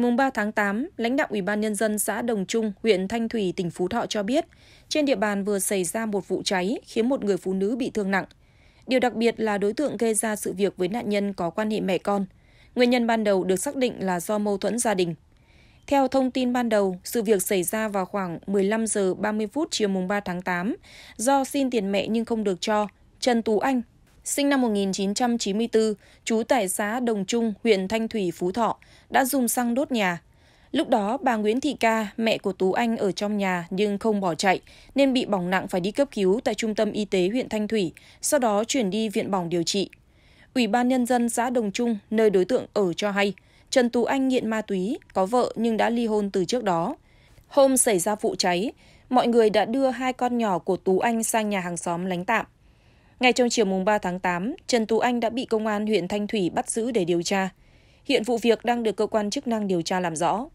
Ngày 3 tháng 8, lãnh đạo Ủy ban Nhân dân xã Đồng Trung, huyện Thanh Thủy, tỉnh Phú Thọ cho biết, trên địa bàn vừa xảy ra một vụ cháy khiến một người phụ nữ bị thương nặng. Điều đặc biệt là đối tượng gây ra sự việc với nạn nhân có quan hệ mẹ con. Nguyên nhân ban đầu được xác định là do mâu thuẫn gia đình. Theo thông tin ban đầu, sự việc xảy ra vào khoảng 15 giờ 30 phút chiều mùng 3 tháng 8 do xin tiền mẹ nhưng không được cho. Trần Tú Anh, sinh năm 1994, trú tại xã Đồng Trung, huyện Thanh Thủy, Phú Thọ, đã dùng xăng đốt nhà. Lúc đó, bà Nguyễn Thị Ca, mẹ của Tú Anh ở trong nhà nhưng không bỏ chạy, nên bị bỏng nặng phải đi cấp cứu tại Trung tâm Y tế huyện Thanh Thủy, sau đó chuyển đi viện bỏng điều trị. Ủy ban Nhân dân xã Đồng Trung, nơi đối tượng ở cho hay, Trần Tú Anh nghiện ma túy, có vợ nhưng đã ly hôn từ trước đó. Hôm xảy ra vụ cháy, mọi người đã đưa hai con nhỏ của Tú Anh sang nhà hàng xóm lánh tạm. Ngay trong chiều mùng 3 tháng 8, Trần Tú Anh đã bị công an huyện Thanh Thủy bắt giữ để điều tra. Hiện vụ việc đang được cơ quan chức năng điều tra làm rõ.